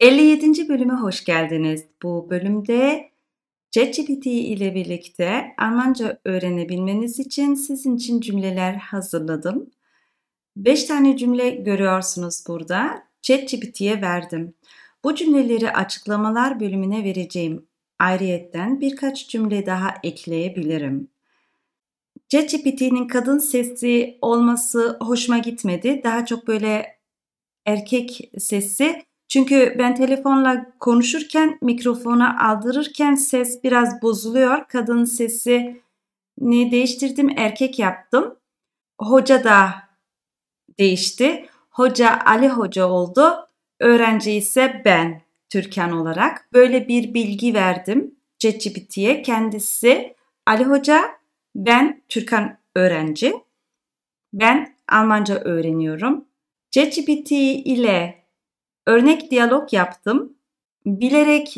57. bölüme hoş geldiniz. Bu bölümde ChatGPT ile birlikte Almanca öğrenebilmeniz için sizin için cümleler hazırladım. 5 tane cümle görüyorsunuz burada. ChatGPT'ye verdim. Bu cümleleri açıklamalar bölümüne vereceğim. Ayrıyetten birkaç cümle daha ekleyebilirim. ChatGPT'nin kadın sesi olması hoşuma gitmedi. Daha çok böyle erkek sesi çünkü ben telefonla konuşurken mikrofona aldırırken ses biraz bozuluyor. Kadın sesi ne değiştirdim erkek yaptım. Hoca da değişti. Hoca Ali Hoca oldu. Öğrenci ise ben Türkan olarak. Böyle bir bilgi verdim ChatGPT'ye. Kendisi Ali Hoca, ben Türkan öğrenci. Ben Almanca öğreniyorum. ChatGPT ile örnek diyalog yaptım. Bilerek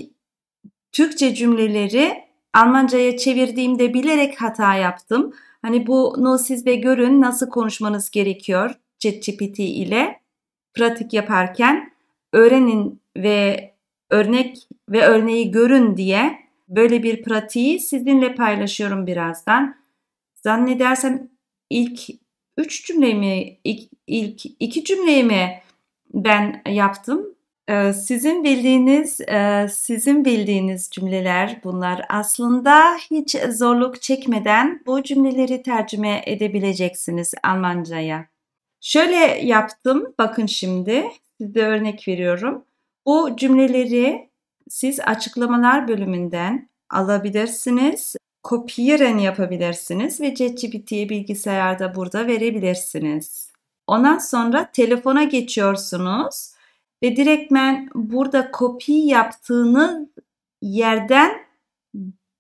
Türkçe cümleleri Almanca'ya çevirdiğimde bilerek hata yaptım. Hani bunu siz de görün nasıl konuşmanız gerekiyor ChatGPT ile pratik yaparken öğrenin ve örnek ve örneği görün diye böyle bir pratiği sizinle paylaşıyorum birazdan. Zannedersem ilk üç cümleyi mi, ilk, ilk iki cümleyi mi ben yaptım. Ee, sizin bildiğiniz, e, sizin bildiğiniz cümleler bunlar. Aslında hiç zorluk çekmeden bu cümleleri tercüme edebileceksiniz Almancaya. Şöyle yaptım. Bakın şimdi size örnek veriyorum. Bu cümleleri siz açıklamalar bölümünden alabilirsiniz. Kopiyiren yapabilirsiniz ve ChatGPT'ye bilgisayarda burada verebilirsiniz. Ondan sonra telefona geçiyorsunuz ve direktmen burada kopi yaptığınız yerden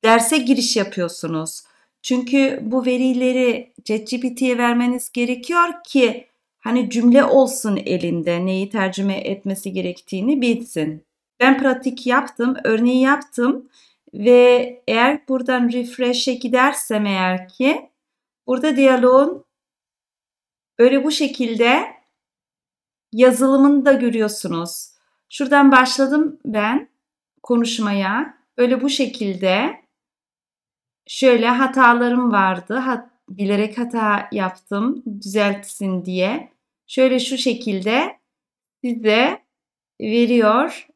derse giriş yapıyorsunuz. Çünkü bu verileri ChatGPT'ye vermeniz gerekiyor ki hani cümle olsun elinde neyi tercüme etmesi gerektiğini bilsin. Ben pratik yaptım, örneği yaptım ve eğer buradan refresh'e gidersem eğer ki burada diyaloğun Böyle bu şekilde yazılımını da görüyorsunuz. Şuradan başladım ben konuşmaya. Böyle bu şekilde şöyle hatalarım vardı. Hat, bilerek hata yaptım düzeltsin diye. Şöyle şu şekilde size veriyor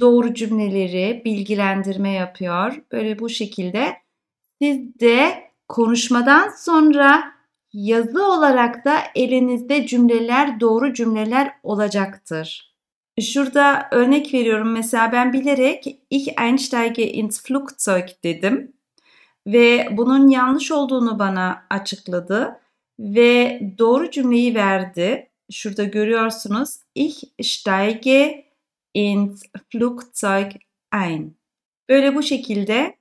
doğru cümleleri, bilgilendirme yapıyor. Böyle bu şekilde siz de konuşmadan sonra Yazı olarak da elinizde cümleler doğru cümleler olacaktır. Şurada örnek veriyorum. Mesela ben bilerek ich einsteige ins Flugzeug dedim ve bunun yanlış olduğunu bana açıkladı ve doğru cümleyi verdi. Şurada görüyorsunuz. Ich steige ins Flugzeug ein. Böyle bu şekilde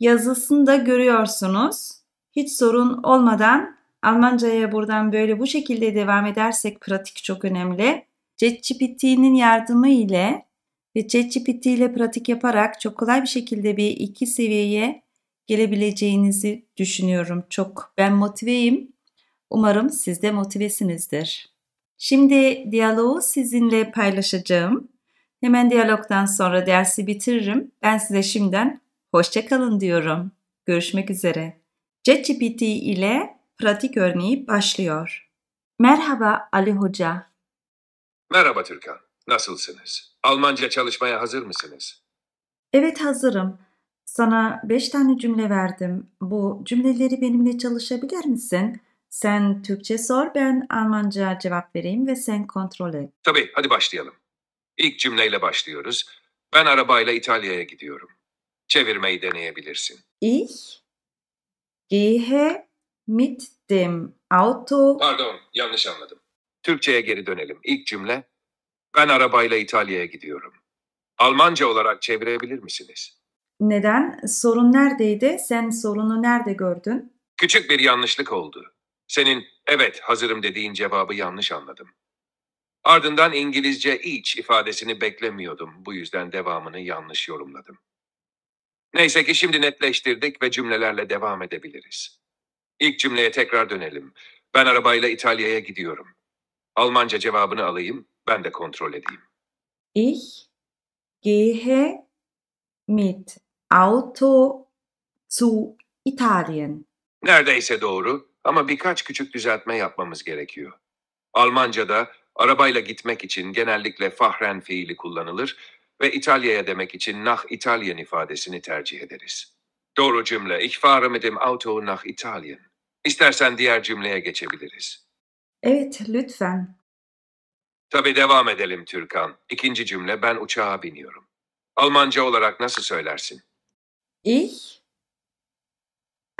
yazısını da görüyorsunuz hiç sorun olmadan Almanca'ya buradan böyle bu şekilde devam edersek pratik çok önemli. ChatGPT'nin yardımı ile ve ChatGPT ile pratik yaparak çok kolay bir şekilde bir iki seviyeye gelebileceğinizi düşünüyorum. Çok ben motiveyim. Umarım siz de motivesinizdir. Şimdi diyaloğu sizinle paylaşacağım. Hemen diyalogdan sonra dersi bitiririm. Ben size şimdiden kalın diyorum. Görüşmek üzere. ChatGPT ile pratik örneği başlıyor. Merhaba Ali Hoca. Merhaba Türkan. Nasılsınız? Almanca çalışmaya hazır mısınız? Evet hazırım. Sana beş tane cümle verdim. Bu cümleleri benimle çalışabilir misin? Sen Türkçe sor, ben Almanca cevap vereyim ve sen kontrol et. Tabii, hadi başlayalım. İlk cümleyle başlıyoruz. Ben arabayla İtalya'ya gidiyorum. Çevirmeyi deneyebilirsin. Ich gehe mit dem Auto. Pardon, yanlış anladım. Türkçe'ye geri dönelim. İlk cümle, ben arabayla İtalya'ya gidiyorum. Almanca olarak çevirebilir misiniz? Neden? Sorun neredeydi? Sen sorunu nerede gördün? Küçük bir yanlışlık oldu. Senin evet hazırım dediğin cevabı yanlış anladım. Ardından İngilizce iç ifadesini beklemiyordum. Bu yüzden devamını yanlış yorumladım. Neyse ki şimdi netleştirdik ve cümlelerle devam edebiliriz. İlk cümleye tekrar dönelim. Ben arabayla İtalya'ya gidiyorum. Almanca cevabını alayım, ben de kontrol edeyim. Ich gehe mit Auto zu Italien. Neredeyse doğru ama birkaç küçük düzeltme yapmamız gerekiyor. Almanca'da arabayla gitmek için genellikle fahren fiili kullanılır ve İtalya'ya demek için nach Italien ifadesini tercih ederiz. Doğru cümle, ich fahre mit dem Auto nach Italien. İstersen diğer cümleye geçebiliriz. Evet, lütfen. Tabii devam edelim Türkan. İkinci cümle, ben uçağa biniyorum. Almanca olarak nasıl söylersin? Ich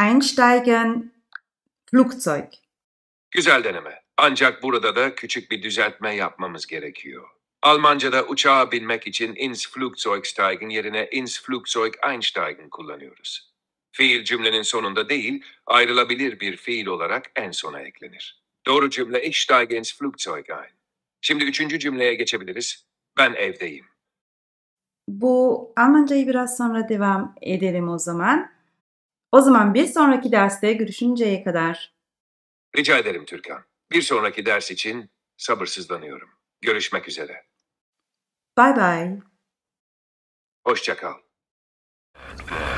einsteigen Flugzeug. Güzel deneme. Ancak burada da küçük bir düzeltme yapmamız gerekiyor. Almanca'da uçağa binmek için ins Flugzeug steigen yerine ins Flugzeug einsteigen kullanıyoruz. Fiil cümlenin sonunda değil, ayrılabilir bir fiil olarak en sona eklenir. Doğru cümle ich steige ins Flugzeug ein. Şimdi üçüncü cümleye geçebiliriz. Ben evdeyim. Bu Almancayı biraz sonra devam edelim o zaman. O zaman bir sonraki derste görüşünceye kadar. Rica ederim Türkan. Bir sonraki ders için sabırsızlanıyorum. Görüşmek üzere. Bay bay. kal.